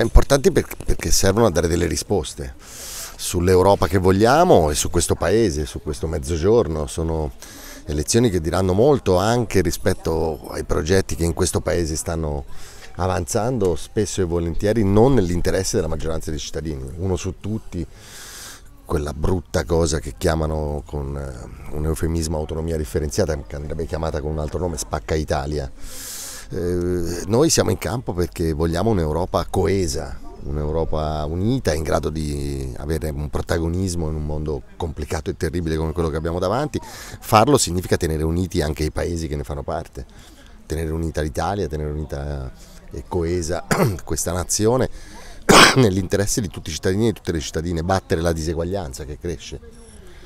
È importante perché servono a dare delle risposte sull'Europa che vogliamo e su questo paese, su questo mezzogiorno. Sono elezioni che diranno molto anche rispetto ai progetti che in questo paese stanno avanzando spesso e volentieri non nell'interesse della maggioranza dei cittadini, uno su tutti quella brutta cosa che chiamano con eh, un eufemismo autonomia differenziata, che andrebbe chiamata con un altro nome, spacca Italia. Eh, noi siamo in campo perché vogliamo un'Europa coesa, un'Europa unita, in grado di avere un protagonismo in un mondo complicato e terribile come quello che abbiamo davanti. Farlo significa tenere uniti anche i paesi che ne fanno parte, tenere unita l'Italia, tenere unita e coesa questa nazione nell'interesse di tutti i cittadini e di tutte le cittadine, battere la diseguaglianza che cresce.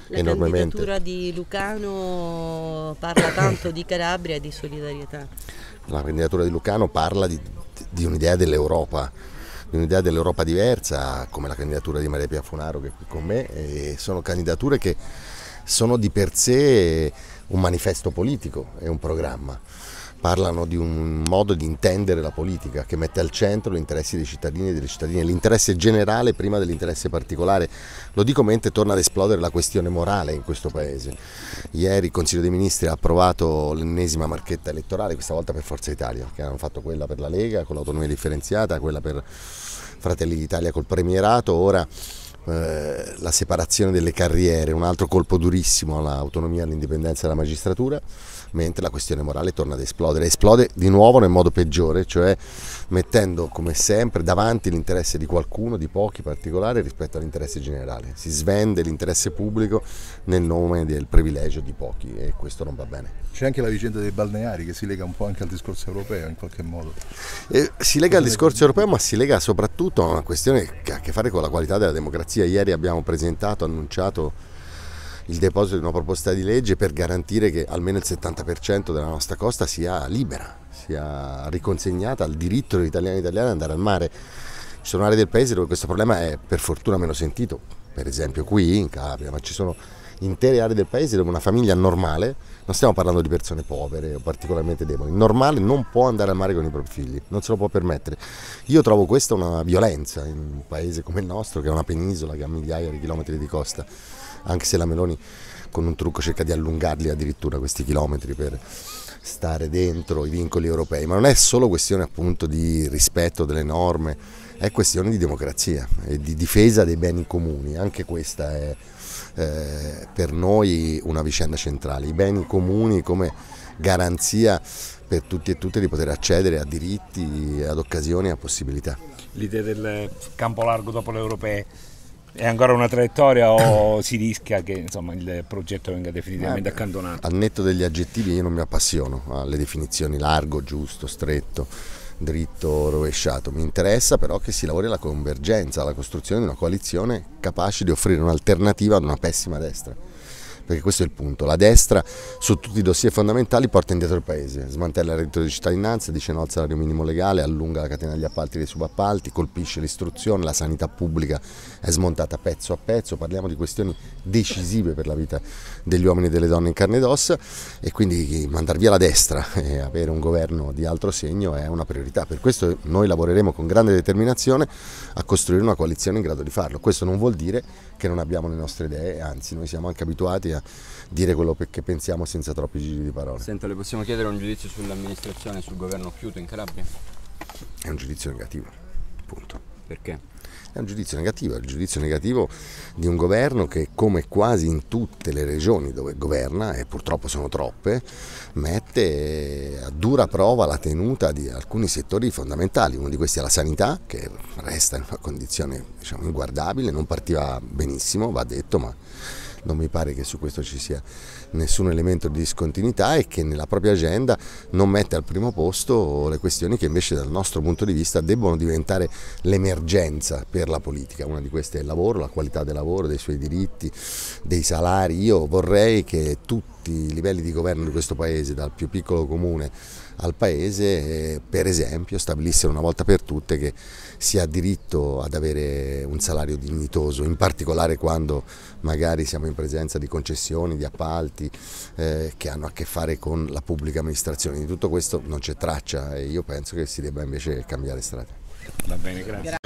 La enormemente. La candidatura di Lucano parla tanto di Calabria e di solidarietà. La candidatura di Lucano parla di, di un'idea dell'Europa, di un'idea dell'Europa diversa, come la candidatura di Maria Pia Funaro che è qui con me, e sono candidature che sono di per sé un manifesto politico è un programma parlano di un modo di intendere la politica che mette al centro gli interessi dei cittadini e delle cittadine, l'interesse generale prima dell'interesse particolare. Lo dico mentre torna ad esplodere la questione morale in questo Paese. Ieri il Consiglio dei Ministri ha approvato l'ennesima marchetta elettorale, questa volta per Forza Italia, che hanno fatto quella per la Lega con l'autonomia differenziata, quella per Fratelli d'Italia col premierato, ora eh, la separazione delle carriere, un altro colpo durissimo all'autonomia e all'indipendenza della magistratura mentre la questione morale torna ad esplodere. Esplode di nuovo nel modo peggiore, cioè mettendo come sempre davanti l'interesse di qualcuno, di pochi particolari, rispetto all'interesse generale. Si svende l'interesse pubblico nel nome del privilegio di pochi e questo non va bene. C'è anche la vicenda dei balneari che si lega un po' anche al discorso europeo in qualche modo. Eh, si lega al discorso europeo ma si lega soprattutto a una questione che ha a che fare con la qualità della democrazia. Ieri abbiamo presentato, annunciato il deposito di una proposta di legge per garantire che almeno il 70% della nostra costa sia libera, sia riconsegnata al diritto degli italiani e italiane ad andare al mare. Ci sono aree del paese dove questo problema è per fortuna meno sentito, per esempio qui in Calabria, ma ci sono intere aree del paese dove una famiglia normale, non stiamo parlando di persone povere o particolarmente deboli, normale non può andare al mare con i propri figli, non se lo può permettere. Io trovo questa una violenza in un paese come il nostro, che è una penisola che ha migliaia di chilometri di costa anche se la Meloni con un trucco cerca di allungarli addirittura questi chilometri per stare dentro i vincoli europei, ma non è solo questione appunto di rispetto delle norme, è questione di democrazia e di difesa dei beni comuni, anche questa è eh, per noi una vicenda centrale, i beni comuni come garanzia per tutti e tutte di poter accedere a diritti, ad occasioni, a possibilità. L'idea del campo largo dopo le europee è ancora una traiettoria o si rischia che insomma, il progetto venga definitivamente eh, accantonato? Al netto degli aggettivi io non mi appassiono alle definizioni largo, giusto, stretto, dritto, rovesciato, mi interessa però che si lavori alla convergenza, alla costruzione di una coalizione capace di offrire un'alternativa ad una pessima destra perché questo è il punto, la destra su tutti i dossier fondamentali porta indietro il paese, smantella il reddito di cittadinanza, dice no al salario minimo legale, allunga la catena degli appalti e dei subappalti, colpisce l'istruzione, la sanità pubblica è smontata pezzo a pezzo, parliamo di questioni decisive per la vita degli uomini e delle donne in carne ed ossa e quindi mandar via la destra e avere un governo di altro segno è una priorità, per questo noi lavoreremo con grande determinazione a costruire una coalizione in grado di farlo, questo non vuol dire che non abbiamo le nostre idee, anzi noi siamo anche abituati a storia, dire quello che pensiamo senza troppi giri di parole. Senta, le possiamo chiedere un giudizio sull'amministrazione, sul governo Chiuto in Calabria? È un giudizio negativo, punto. Perché? È un giudizio negativo, è il giudizio negativo di un governo che come quasi in tutte le regioni dove governa, e purtroppo sono troppe, mette a dura prova la tenuta di alcuni settori fondamentali. Uno di questi è la sanità, che resta in una condizione diciamo, inguardabile, non partiva benissimo, va detto, ma non mi pare che su questo ci sia nessun elemento di discontinuità e che nella propria agenda non mette al primo posto le questioni che invece dal nostro punto di vista debbono diventare l'emergenza per la politica. Una di queste è il lavoro, la qualità del lavoro, dei suoi diritti, dei salari. Io vorrei che tutti tutti i livelli di governo di questo paese, dal più piccolo comune al paese, eh, per esempio stabilissero una volta per tutte che si ha diritto ad avere un salario dignitoso, in particolare quando magari siamo in presenza di concessioni, di appalti eh, che hanno a che fare con la pubblica amministrazione. Di tutto questo non c'è traccia e io penso che si debba invece cambiare strada. Va bene, grazie.